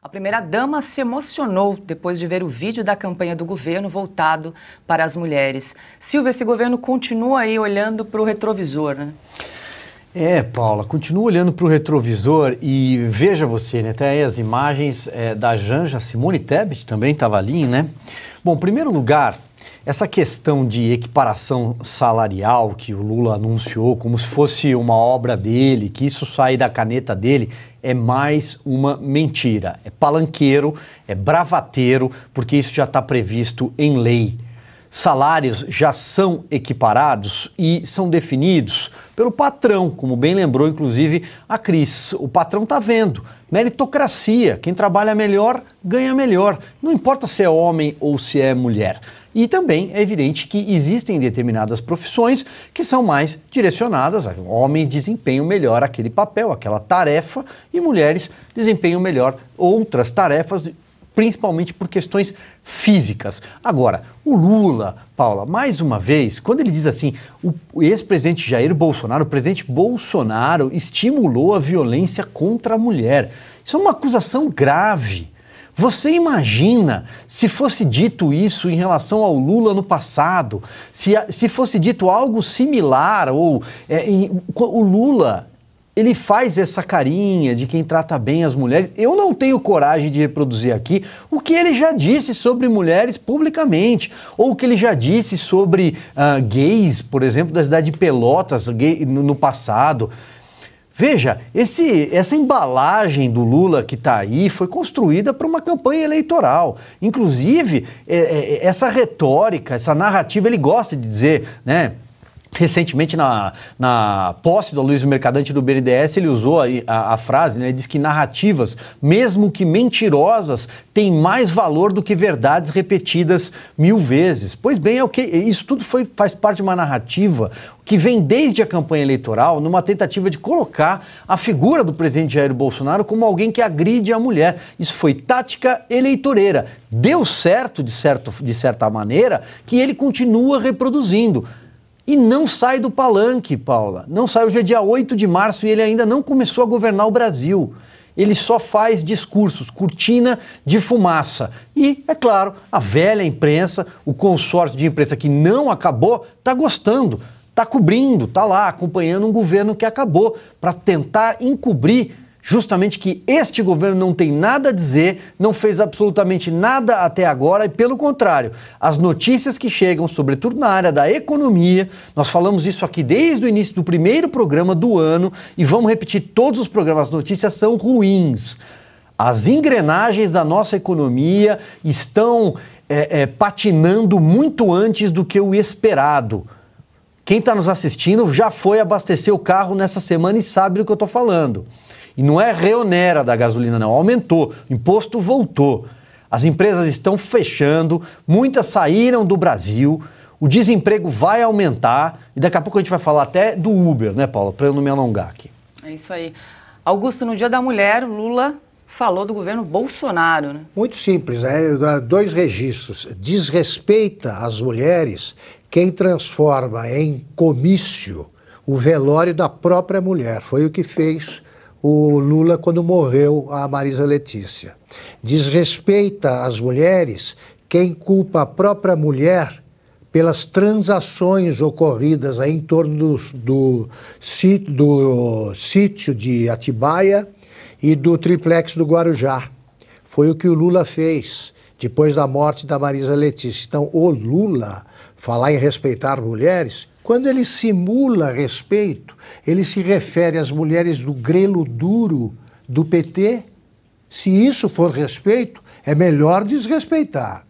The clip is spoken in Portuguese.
A primeira-dama se emocionou depois de ver o vídeo da campanha do governo voltado para as mulheres. Silvia, esse governo continua aí olhando para o retrovisor, né? É, Paula, continua olhando para o retrovisor e veja você, né? Até aí as imagens é, da Janja Simone Tebet também estava ali, né? Bom, em primeiro lugar, essa questão de equiparação salarial que o Lula anunciou como se fosse uma obra dele, que isso sai da caneta dele, é mais uma mentira. É palanqueiro, é bravateiro, porque isso já está previsto em lei salários já são equiparados e são definidos pelo patrão, como bem lembrou inclusive a Cris. O patrão está vendo. Meritocracia, quem trabalha melhor ganha melhor, não importa se é homem ou se é mulher. E também é evidente que existem determinadas profissões que são mais direcionadas. Homens desempenham melhor aquele papel, aquela tarefa, e mulheres desempenham melhor outras tarefas principalmente por questões físicas. Agora, o Lula, Paula, mais uma vez, quando ele diz assim, o ex-presidente Jair Bolsonaro, o presidente Bolsonaro estimulou a violência contra a mulher. Isso é uma acusação grave. Você imagina se fosse dito isso em relação ao Lula no passado, se, se fosse dito algo similar, ou é, em, o Lula ele faz essa carinha de quem trata bem as mulheres. Eu não tenho coragem de reproduzir aqui o que ele já disse sobre mulheres publicamente, ou o que ele já disse sobre uh, gays, por exemplo, da cidade de Pelotas gay, no, no passado. Veja, esse, essa embalagem do Lula que está aí foi construída para uma campanha eleitoral. Inclusive, é, é, essa retórica, essa narrativa, ele gosta de dizer, né? Recentemente, na, na posse do Luiz Mercadante do BNDES, ele usou a, a, a frase, né? Ele diz que narrativas, mesmo que mentirosas, têm mais valor do que verdades repetidas mil vezes. Pois bem, é o que, isso tudo foi, faz parte de uma narrativa que vem desde a campanha eleitoral numa tentativa de colocar a figura do presidente Jair Bolsonaro como alguém que agride a mulher. Isso foi tática eleitoreira. Deu certo, de, certo, de certa maneira, que ele continua reproduzindo. E não sai do palanque, Paula. Não sai. Hoje é dia 8 de março e ele ainda não começou a governar o Brasil. Ele só faz discursos, cortina de fumaça. E, é claro, a velha imprensa, o consórcio de imprensa que não acabou, está gostando, está cobrindo, está lá acompanhando um governo que acabou para tentar encobrir justamente que este governo não tem nada a dizer, não fez absolutamente nada até agora e, pelo contrário, as notícias que chegam, sobretudo na área da economia, nós falamos isso aqui desde o início do primeiro programa do ano e vamos repetir todos os programas, as notícias são ruins. As engrenagens da nossa economia estão é, é, patinando muito antes do que o esperado. Quem está nos assistindo já foi abastecer o carro nessa semana e sabe do que eu estou falando. E não é reonera da gasolina, não. Aumentou. O imposto voltou. As empresas estão fechando, muitas saíram do Brasil, o desemprego vai aumentar e daqui a pouco a gente vai falar até do Uber, né, Paulo? Para eu não me alongar aqui. É isso aí. Augusto, no Dia da Mulher, Lula falou do governo Bolsonaro. Né? Muito simples, né? dois registros. Desrespeita as mulheres quem transforma em comício o velório da própria mulher. Foi o que fez o Lula quando morreu a Marisa Letícia. Desrespeita as mulheres quem culpa a própria mulher pelas transações ocorridas aí em torno do, do, do sítio de Atibaia e do triplex do Guarujá. Foi o que o Lula fez depois da morte da Marisa Letícia. Então, o Lula falar em respeitar mulheres quando ele simula respeito, ele se refere às mulheres do grelo duro do PT. Se isso for respeito, é melhor desrespeitar.